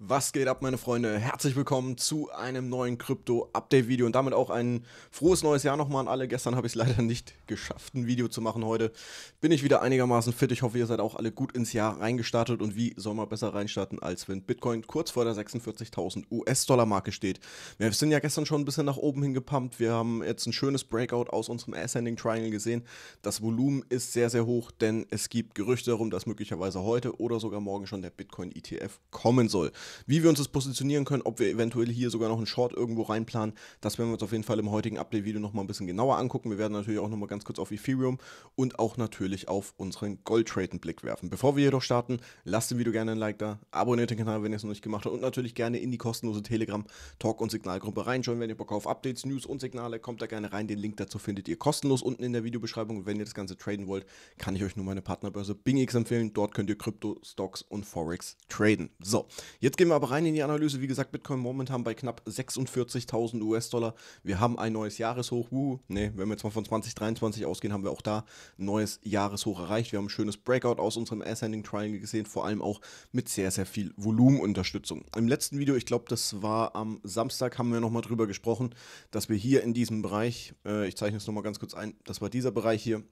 Was geht ab, meine Freunde? Herzlich willkommen zu einem neuen Krypto-Update-Video und damit auch ein frohes neues Jahr nochmal an alle. Gestern habe ich es leider nicht geschafft, ein Video zu machen. Heute bin ich wieder einigermaßen fit. Ich hoffe, ihr seid auch alle gut ins Jahr reingestartet. Und wie soll man besser reinstarten, als wenn Bitcoin kurz vor der 46.000 US-Dollar-Marke steht? Wir sind ja gestern schon ein bisschen nach oben hingepumpt. Wir haben jetzt ein schönes Breakout aus unserem Ascending Triangle gesehen. Das Volumen ist sehr, sehr hoch, denn es gibt Gerüchte darum, dass möglicherweise heute oder sogar morgen schon der Bitcoin-ETF kommen soll wie wir uns das positionieren können, ob wir eventuell hier sogar noch einen Short irgendwo reinplanen. Das werden wir uns auf jeden Fall im heutigen Update-Video nochmal ein bisschen genauer angucken. Wir werden natürlich auch nochmal ganz kurz auf Ethereum und auch natürlich auf unseren Goldtrade einen Blick werfen. Bevor wir jedoch starten, lasst dem Video gerne ein Like da, abonniert den Kanal, wenn ihr es noch nicht gemacht habt und natürlich gerne in die kostenlose Telegram-Talk- und Signalgruppe reinschauen, wenn ihr Bock auf Updates, News und Signale, kommt da gerne rein. Den Link dazu findet ihr kostenlos unten in der Videobeschreibung. Und wenn ihr das Ganze traden wollt, kann ich euch nur meine Partnerbörse BingX empfehlen. Dort könnt ihr Krypto, Stocks und Forex traden. So, jetzt Jetzt gehen wir aber rein in die Analyse. Wie gesagt, Bitcoin momentan bei knapp 46.000 US-Dollar. Wir haben ein neues Jahreshoch. Uh, ne, wenn wir jetzt mal von 2023 ausgehen, haben wir auch da ein neues Jahreshoch erreicht. Wir haben ein schönes Breakout aus unserem Ascending Triangle gesehen, vor allem auch mit sehr, sehr viel Volumenunterstützung. Im letzten Video, ich glaube, das war am Samstag, haben wir nochmal drüber gesprochen, dass wir hier in diesem Bereich, äh, ich zeichne es nochmal ganz kurz ein, das war dieser Bereich hier,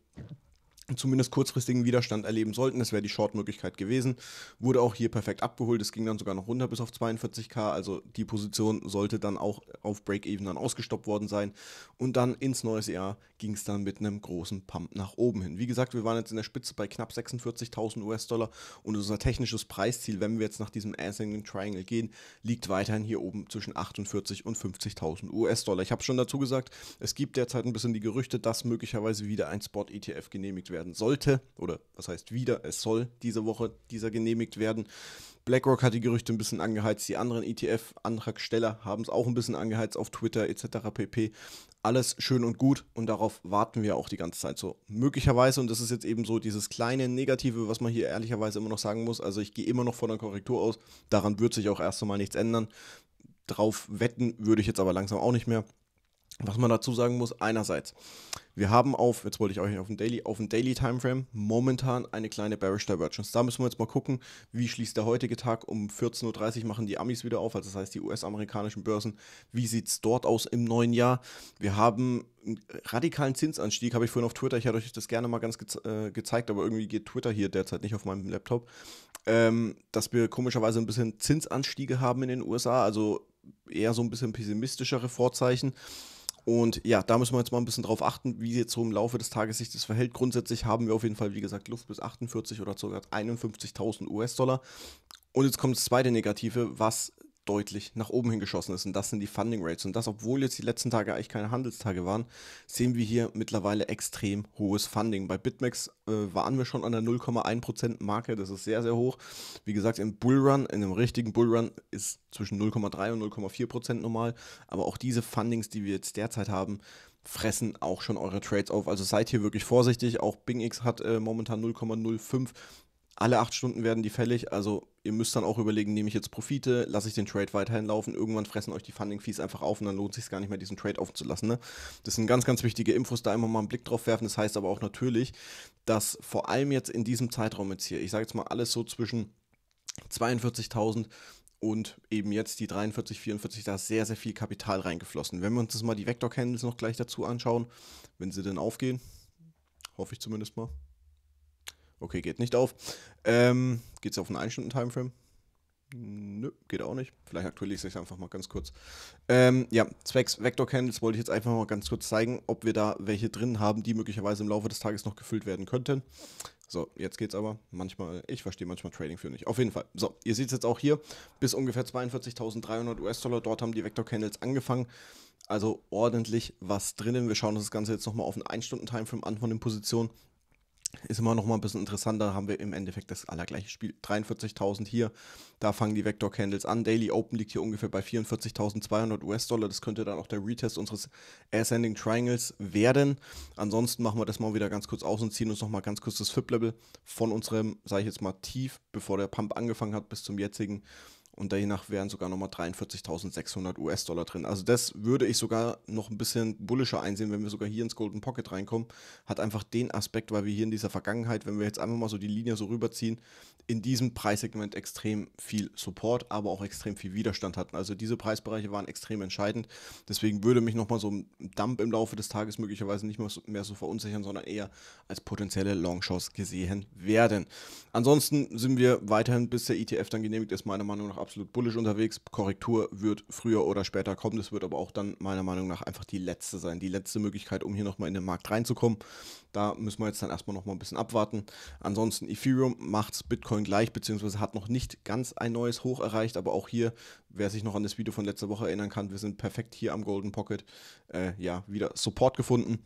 zumindest kurzfristigen Widerstand erleben sollten. Das wäre die Short-Möglichkeit gewesen. Wurde auch hier perfekt abgeholt. Es ging dann sogar noch runter bis auf 42k. Also die Position sollte dann auch auf Break-Even dann ausgestoppt worden sein. Und dann ins neue Jahr ging es dann mit einem großen Pump nach oben hin. Wie gesagt, wir waren jetzt in der Spitze bei knapp 46.000 US-Dollar und unser technisches Preisziel, wenn wir jetzt nach diesem Ascending Triangle gehen, liegt weiterhin hier oben zwischen 48 und 50.000 US-Dollar. Ich habe schon dazu gesagt, es gibt derzeit ein bisschen die Gerüchte, dass möglicherweise wieder ein Spot-ETF genehmigt wird werden sollte. Oder was heißt wieder, es soll diese Woche dieser genehmigt werden. BlackRock hat die Gerüchte ein bisschen angeheizt, die anderen ETF-Antragsteller haben es auch ein bisschen angeheizt auf Twitter etc. pp. Alles schön und gut und darauf warten wir auch die ganze Zeit so. Möglicherweise, und das ist jetzt eben so dieses kleine Negative, was man hier ehrlicherweise immer noch sagen muss, also ich gehe immer noch von der Korrektur aus, daran wird sich auch erst einmal nichts ändern. Drauf wetten würde ich jetzt aber langsam auch nicht mehr. Was man dazu sagen muss, einerseits, wir haben auf, jetzt wollte ich euch auf dem Daily, auf dem Daily Timeframe momentan eine kleine Bearish Divergence. Da müssen wir jetzt mal gucken, wie schließt der heutige Tag. Um 14.30 Uhr machen die Amis wieder auf, also das heißt die US-amerikanischen Börsen. Wie sieht es dort aus im neuen Jahr? Wir haben einen radikalen Zinsanstieg, habe ich vorhin auf Twitter, ich hatte euch das gerne mal ganz geze äh, gezeigt, aber irgendwie geht Twitter hier derzeit nicht auf meinem Laptop. Ähm, dass wir komischerweise ein bisschen Zinsanstiege haben in den USA, also eher so ein bisschen pessimistischere Vorzeichen. Und ja, da müssen wir jetzt mal ein bisschen drauf achten, wie jetzt so im Laufe des Tages sich das verhält. Grundsätzlich haben wir auf jeden Fall, wie gesagt, Luft bis 48 oder sogar 51.000 US-Dollar. Und jetzt kommt das zweite Negative, was deutlich nach oben hingeschossen ist. Und das sind die Funding Rates. Und das, obwohl jetzt die letzten Tage eigentlich keine Handelstage waren, sehen wir hier mittlerweile extrem hohes Funding. Bei BitMEX äh, waren wir schon an der 0,1% Marke. Das ist sehr, sehr hoch. Wie gesagt, im Bullrun, in einem richtigen Bullrun ist zwischen 0,3 und 0,4% normal. Aber auch diese Fundings, die wir jetzt derzeit haben, fressen auch schon eure Trades auf. Also seid hier wirklich vorsichtig. Auch BingX hat äh, momentan 0,05 alle acht Stunden werden die fällig. Also ihr müsst dann auch überlegen, nehme ich jetzt Profite, lasse ich den Trade weiterhin laufen, irgendwann fressen euch die Funding-Fees einfach auf und dann lohnt es sich gar nicht mehr, diesen Trade aufzulassen. Ne? Das sind ganz, ganz wichtige Infos, da immer mal einen Blick drauf werfen. Das heißt aber auch natürlich, dass vor allem jetzt in diesem Zeitraum jetzt hier, ich sage jetzt mal alles so zwischen 42.000 und eben jetzt die 43, 44, da ist sehr, sehr viel Kapital reingeflossen. Wenn wir uns das mal die Vector-Candles noch gleich dazu anschauen, wenn sie denn aufgehen, hoffe ich zumindest mal. Okay, geht nicht auf. Ähm, geht es auf einen 1-Stunden-Timeframe? Nö, geht auch nicht. Vielleicht aktualisiere ich es einfach mal ganz kurz. Ähm, ja, zwecks Vector Candles wollte ich jetzt einfach mal ganz kurz zeigen, ob wir da welche drin haben, die möglicherweise im Laufe des Tages noch gefüllt werden könnten. So, jetzt geht's aber. Manchmal, ich verstehe manchmal Trading für nicht. Auf jeden Fall. So, ihr seht es jetzt auch hier, bis ungefähr 42.300 US-Dollar. Dort haben die Vector Candles angefangen. Also ordentlich was drinnen. Wir schauen uns das Ganze jetzt nochmal auf einen 1-Stunden-Timeframe an von den Positionen. Ist immer noch mal ein bisschen interessanter, haben wir im Endeffekt das allergleiche Spiel. 43.000 hier, da fangen die Vector Candles an. Daily Open liegt hier ungefähr bei 44.200 US-Dollar. Das könnte dann auch der Retest unseres Ascending Triangles werden. Ansonsten machen wir das mal wieder ganz kurz aus und ziehen uns noch mal ganz kurz das FIP-Level von unserem, sage ich jetzt mal, Tief, bevor der Pump angefangen hat, bis zum jetzigen und danach wären sogar nochmal 43.600 US-Dollar drin. Also das würde ich sogar noch ein bisschen bullischer einsehen, wenn wir sogar hier ins Golden Pocket reinkommen. Hat einfach den Aspekt, weil wir hier in dieser Vergangenheit, wenn wir jetzt einfach mal so die Linie so rüberziehen, in diesem Preissegment extrem viel Support, aber auch extrem viel Widerstand hatten. Also diese Preisbereiche waren extrem entscheidend. Deswegen würde mich nochmal so ein Dump im Laufe des Tages möglicherweise nicht mehr so verunsichern, sondern eher als potenzielle Longshots gesehen werden. Ansonsten sind wir weiterhin, bis der ETF dann genehmigt ist, meiner Meinung nach absolut bullisch unterwegs. Korrektur wird früher oder später kommen. Das wird aber auch dann meiner Meinung nach einfach die letzte sein. Die letzte Möglichkeit, um hier nochmal in den Markt reinzukommen. Da müssen wir jetzt dann erstmal nochmal ein bisschen abwarten. Ansonsten Ethereum macht Bitcoin gleich, beziehungsweise hat noch nicht ganz ein neues Hoch erreicht. Aber auch hier, wer sich noch an das Video von letzter Woche erinnern kann, wir sind perfekt hier am Golden Pocket. Äh, ja, wieder Support gefunden.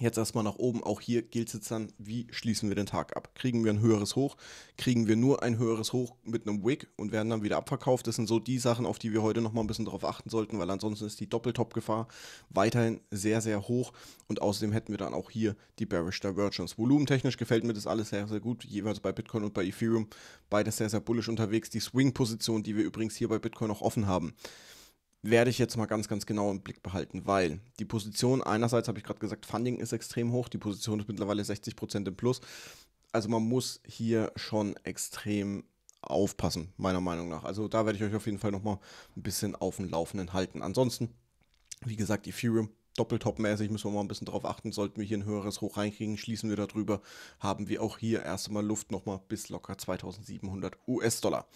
Jetzt erstmal nach oben. Auch hier gilt es jetzt dann, wie schließen wir den Tag ab? Kriegen wir ein höheres Hoch? Kriegen wir nur ein höheres Hoch mit einem Wick und werden dann wieder abverkauft? Das sind so die Sachen, auf die wir heute nochmal ein bisschen drauf achten sollten, weil ansonsten ist die Doppeltop-Gefahr weiterhin sehr, sehr hoch. Und außerdem hätten wir dann auch hier die Bearish Divergence. Volumentechnisch gefällt mir das alles sehr, sehr gut. Jeweils bei Bitcoin und bei Ethereum. Beides sehr, sehr bullisch unterwegs. Die Swing-Position, die wir übrigens hier bei Bitcoin noch offen haben werde ich jetzt mal ganz, ganz genau im Blick behalten, weil die Position einerseits, habe ich gerade gesagt, Funding ist extrem hoch, die Position ist mittlerweile 60% im Plus. Also man muss hier schon extrem aufpassen, meiner Meinung nach. Also da werde ich euch auf jeden Fall nochmal ein bisschen auf dem Laufenden halten. Ansonsten, wie gesagt, Ethereum doppeltopmäßig müssen wir mal ein bisschen drauf achten. Sollten wir hier ein höheres Hoch reinkriegen, schließen wir darüber, haben wir auch hier erst einmal Luft nochmal bis locker 2700 US-Dollar.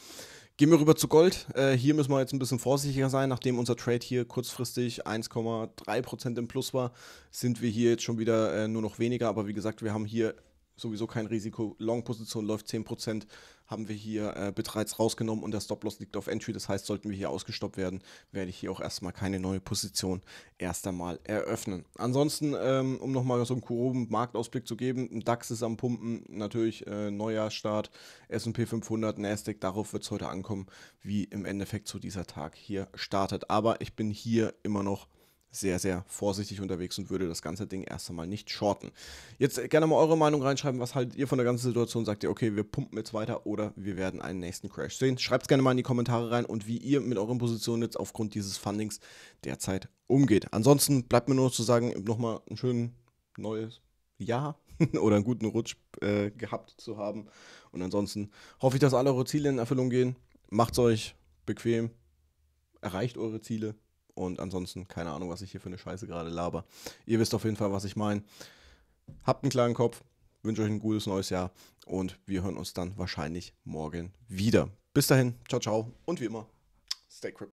Gehen wir rüber zu Gold. Äh, hier müssen wir jetzt ein bisschen vorsichtiger sein. Nachdem unser Trade hier kurzfristig 1,3% im Plus war, sind wir hier jetzt schon wieder äh, nur noch weniger. Aber wie gesagt, wir haben hier sowieso kein Risiko. Long-Position läuft 10% haben wir hier äh, Bitreiz rausgenommen und der Stop-Loss liegt auf Entry. Das heißt, sollten wir hier ausgestoppt werden, werde ich hier auch erstmal keine neue Position erst einmal eröffnen. Ansonsten, ähm, um nochmal so einen groben Marktausblick zu geben, DAX ist am Pumpen, natürlich äh, Neujahrsstart, S&P 500, Nasdaq, darauf wird es heute ankommen, wie im Endeffekt so dieser Tag hier startet. Aber ich bin hier immer noch sehr, sehr vorsichtig unterwegs und würde das ganze Ding erst einmal nicht shorten. Jetzt äh, gerne mal eure Meinung reinschreiben, was haltet ihr von der ganzen Situation? Sagt ihr, okay, wir pumpen jetzt weiter oder wir werden einen nächsten Crash sehen? Schreibt es gerne mal in die Kommentare rein und wie ihr mit euren Positionen jetzt aufgrund dieses Fundings derzeit umgeht. Ansonsten bleibt mir nur noch zu sagen, nochmal ein schönen neues Jahr oder einen guten Rutsch äh, gehabt zu haben. Und ansonsten hoffe ich, dass alle eure Ziele in Erfüllung gehen. Macht's euch bequem, erreicht eure Ziele und ansonsten keine Ahnung, was ich hier für eine Scheiße gerade laber. Ihr wisst auf jeden Fall, was ich meine. Habt einen kleinen Kopf, wünsche euch ein gutes neues Jahr und wir hören uns dann wahrscheinlich morgen wieder. Bis dahin, ciao, ciao und wie immer, stay crypto.